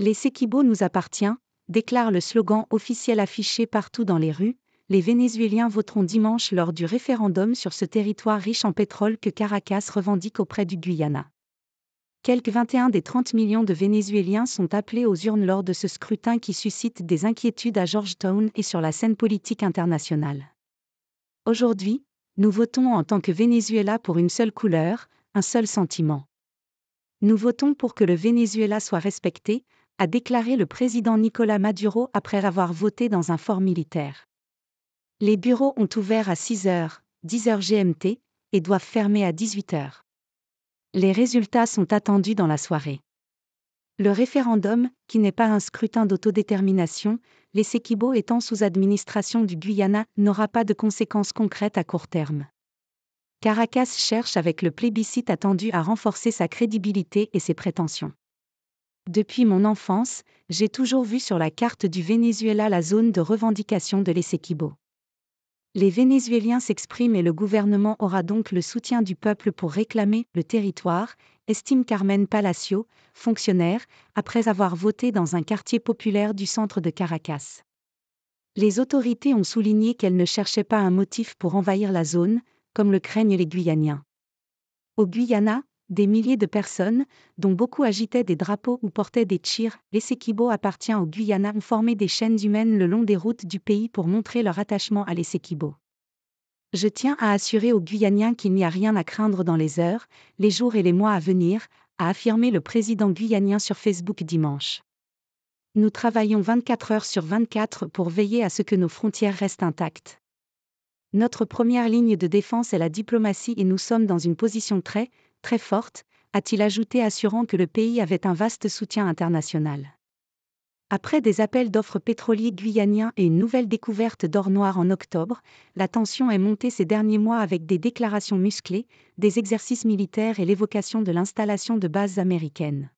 Les Séquibos nous appartient, déclare le slogan officiel affiché partout dans les rues, les Vénézuéliens voteront dimanche lors du référendum sur ce territoire riche en pétrole que Caracas revendique auprès du Guyana. Quelques 21 des 30 millions de Vénézuéliens sont appelés aux urnes lors de ce scrutin qui suscite des inquiétudes à Georgetown et sur la scène politique internationale. Aujourd'hui, nous votons en tant que Venezuela pour une seule couleur, un seul sentiment. Nous votons pour que le Venezuela soit respecté, a déclaré le président Nicolas Maduro après avoir voté dans un fort militaire. Les bureaux ont ouvert à 6h, 10h GMT, et doivent fermer à 18h. Les résultats sont attendus dans la soirée. Le référendum, qui n'est pas un scrutin d'autodétermination, les Sekibo étant sous administration du Guyana, n'aura pas de conséquences concrètes à court terme. Caracas cherche avec le plébiscite attendu à renforcer sa crédibilité et ses prétentions. Depuis mon enfance, j'ai toujours vu sur la carte du Venezuela la zone de revendication de l'Essequibo. Les Vénézuéliens s'expriment et le gouvernement aura donc le soutien du peuple pour réclamer le territoire, estime Carmen Palacio, fonctionnaire, après avoir voté dans un quartier populaire du centre de Caracas. Les autorités ont souligné qu'elles ne cherchaient pas un motif pour envahir la zone, comme le craignent les Guyaniens. Au Guyana, des milliers de personnes, dont beaucoup agitaient des drapeaux ou portaient des les l'Esekibo appartient au Guyana, ont formé des chaînes humaines le long des routes du pays pour montrer leur attachement à l'Esekibo. « Je tiens à assurer aux Guyaniens qu'il n'y a rien à craindre dans les heures, les jours et les mois à venir, a affirmé le président guyanien sur Facebook dimanche. Nous travaillons 24 heures sur 24 pour veiller à ce que nos frontières restent intactes. Notre première ligne de défense est la diplomatie et nous sommes dans une position très, très forte, a-t-il ajouté assurant que le pays avait un vaste soutien international. Après des appels d'offres pétroliers guyaniens et une nouvelle découverte d'or noir en octobre, la tension est montée ces derniers mois avec des déclarations musclées, des exercices militaires et l'évocation de l'installation de bases américaines.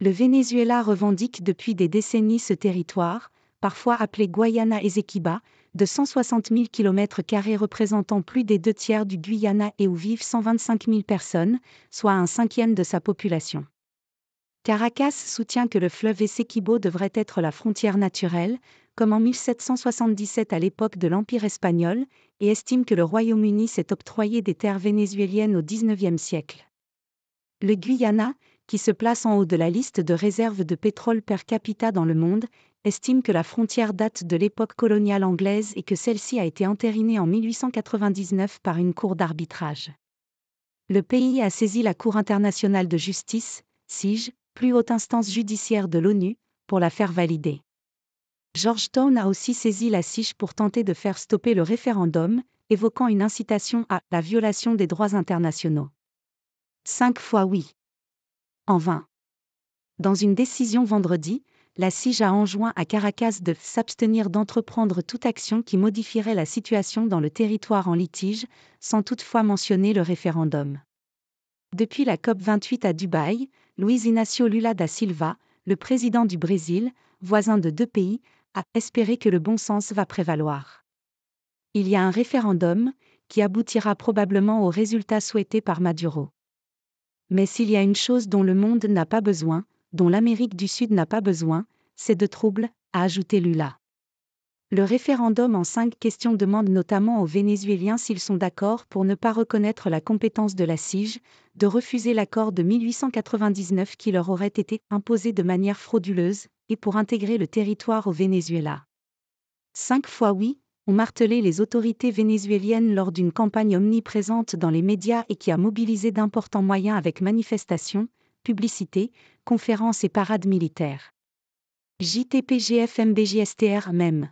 Le Venezuela revendique depuis des décennies ce territoire, parfois appelée Guayana Esequiba, de 160 000 km représentant plus des deux tiers du Guyana et où vivent 125 000 personnes, soit un cinquième de sa population. Caracas soutient que le fleuve Essequibo devrait être la frontière naturelle, comme en 1777 à l'époque de l'Empire espagnol, et estime que le Royaume-Uni s'est octroyé des terres vénézuéliennes au XIXe siècle. Le Guyana, qui se place en haut de la liste de réserves de pétrole per capita dans le monde, estime que la frontière date de l'époque coloniale anglaise et que celle-ci a été entérinée en 1899 par une cour d'arbitrage. Le pays a saisi la Cour internationale de justice, SIGE, plus haute instance judiciaire de l'ONU, pour la faire valider. Georgetown a aussi saisi la SIGE pour tenter de faire stopper le référendum, évoquant une incitation à la violation des droits internationaux. Cinq fois oui. En vain. Dans une décision vendredi, la CIJ a enjoint à Caracas de s'abstenir d'entreprendre toute action qui modifierait la situation dans le territoire en litige, sans toutefois mentionner le référendum. Depuis la COP28 à Dubaï, Luiz Inácio Lula da Silva, le président du Brésil, voisin de deux pays, a espéré que le bon sens va prévaloir. Il y a un référendum, qui aboutira probablement au résultat souhaité par Maduro. Mais s'il y a une chose dont le monde n'a pas besoin, dont l'Amérique du Sud n'a pas besoin, c'est de troubles, a ajouté Lula. Le référendum en cinq questions demande notamment aux Vénézuéliens s'ils sont d'accord pour ne pas reconnaître la compétence de la CIGE de refuser l'accord de 1899 qui leur aurait été imposé de manière frauduleuse, et pour intégrer le territoire au Venezuela. Cinq fois oui, ont martelé les autorités vénézuéliennes lors d'une campagne omniprésente dans les médias et qui a mobilisé d'importants moyens avec manifestations, publicités, conférences et parades militaires. JTPGFMBJSTR même.